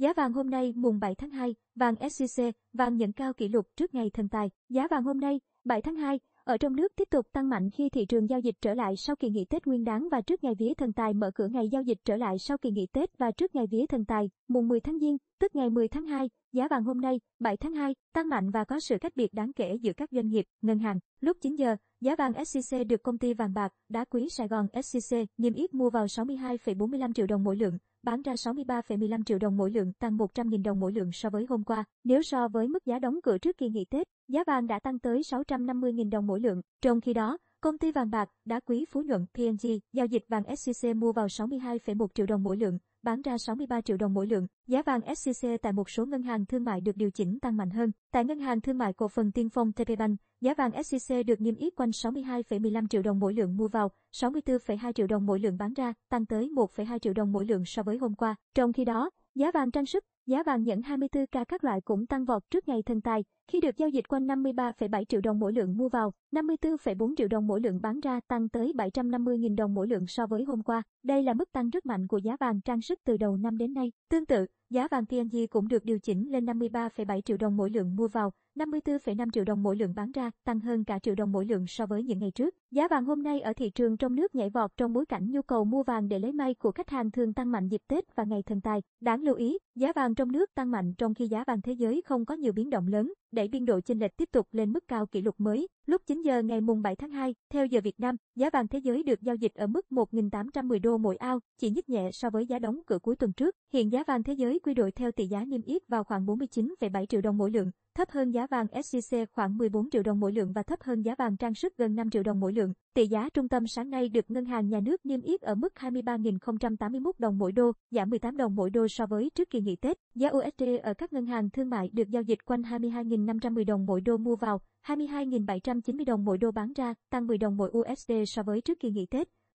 Giá vàng hôm nay mùng 7 tháng 2, vàng SJC, vàng nhận cao kỷ lục trước ngày thần tài. Giá vàng hôm nay, 7 tháng 2, ở trong nước tiếp tục tăng mạnh khi thị trường giao dịch trở lại sau kỳ nghỉ Tết Nguyên đán và trước ngày vía thần tài mở cửa ngày giao dịch trở lại sau kỳ nghỉ Tết và trước ngày vía thần tài, mùng 10 tháng Giêng, tức ngày 10 tháng 2, giá vàng hôm nay, 7 tháng 2, tăng mạnh và có sự cách biệt đáng kể giữa các doanh nghiệp, ngân hàng. Lúc 9 giờ, giá vàng SCC được công ty vàng bạc, đá quý Sài Gòn SCC niêm yết mua vào 62,45 triệu đồng mỗi lượng, bán ra 63,15 triệu đồng mỗi lượng, tăng 100.000 đồng mỗi lượng so với hôm qua. Nếu so với mức giá đóng cửa trước kỳ nghỉ Tết, giá vàng đã tăng tới 650.000 đồng mỗi lượng. Trong khi đó, Công ty vàng bạc, đá quý Phú Nhuận PNG, giao dịch vàng SCC mua vào 62,1 triệu đồng mỗi lượng, bán ra 63 triệu đồng mỗi lượng. Giá vàng SJC tại một số ngân hàng thương mại được điều chỉnh tăng mạnh hơn. Tại ngân hàng thương mại cổ phần Tiên Phong TPBank, giá vàng SJC được niêm yết quanh 62,15 triệu đồng mỗi lượng mua vào, 64,2 triệu đồng mỗi lượng bán ra, tăng tới 1,2 triệu đồng mỗi lượng so với hôm qua. Trong khi đó, giá vàng trang sức Giá vàng nhẫn 24K các loại cũng tăng vọt trước ngày thần tài, khi được giao dịch quanh 53,7 triệu đồng mỗi lượng mua vào, 54,4 triệu đồng mỗi lượng bán ra tăng tới 750.000 đồng mỗi lượng so với hôm qua. Đây là mức tăng rất mạnh của giá vàng trang sức từ đầu năm đến nay. Tương tự, giá vàng TNG cũng được điều chỉnh lên 53,7 triệu đồng mỗi lượng mua vào, 54,5 triệu đồng mỗi lượng bán ra, tăng hơn cả triệu đồng mỗi lượng so với những ngày trước. Giá vàng hôm nay ở thị trường trong nước nhảy vọt trong bối cảnh nhu cầu mua vàng để lấy may của khách hàng thường tăng mạnh dịp Tết và ngày thần tài. Đáng lưu ý, giá vàng trong nước tăng mạnh trong khi giá vàng thế giới không có nhiều biến động lớn, đẩy biên độ chênh lệch tiếp tục lên mức cao kỷ lục mới. Lúc 9 giờ ngày mùng 7 tháng 2, theo giờ Việt Nam, giá vàng thế giới được giao dịch ở mức 1.810 đô mỗi ao, chỉ nhích nhẹ so với giá đóng cửa cuối tuần trước. Hiện giá vàng thế giới quy đổi theo tỷ giá niêm yết vào khoảng 49,7 triệu đồng mỗi lượng, thấp hơn giá vàng SJC khoảng 14 triệu đồng mỗi lượng và thấp hơn giá vàng trang sức gần 5 triệu đồng mỗi lượng. Tỷ giá trung tâm sáng nay được Ngân hàng Nhà nước niêm yết ở mức 23.081 đồng mỗi đô, giảm 18 đồng mỗi đô so với trước kỳ nghỉ Tết. Giá USD ở các ngân hàng thương mại được giao dịch quanh 22.510 đồng mỗi đô mua vào, 22.790 đồng mỗi đô bán ra, tăng 10 đồng mỗi USD so với trước kỳ nghỉ Tết.